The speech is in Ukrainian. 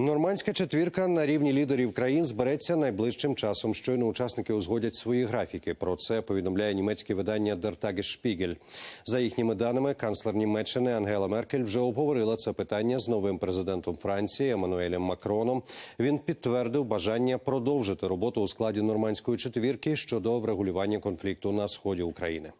Нормандська четвірка на рівні лідерів країн збереться найближчим часом. Щойно учасники узгодять свої графіки. Про це повідомляє німецьке видання Der Tagesspiegel. За їхніми даними, канцлер Німеччини Ангела Меркель вже обговорила це питання з новим президентом Франції Еммануелем Макроном. Він підтвердив бажання продовжити роботу у складі нормандської четвірки щодо врегулювання конфлікту на сході України.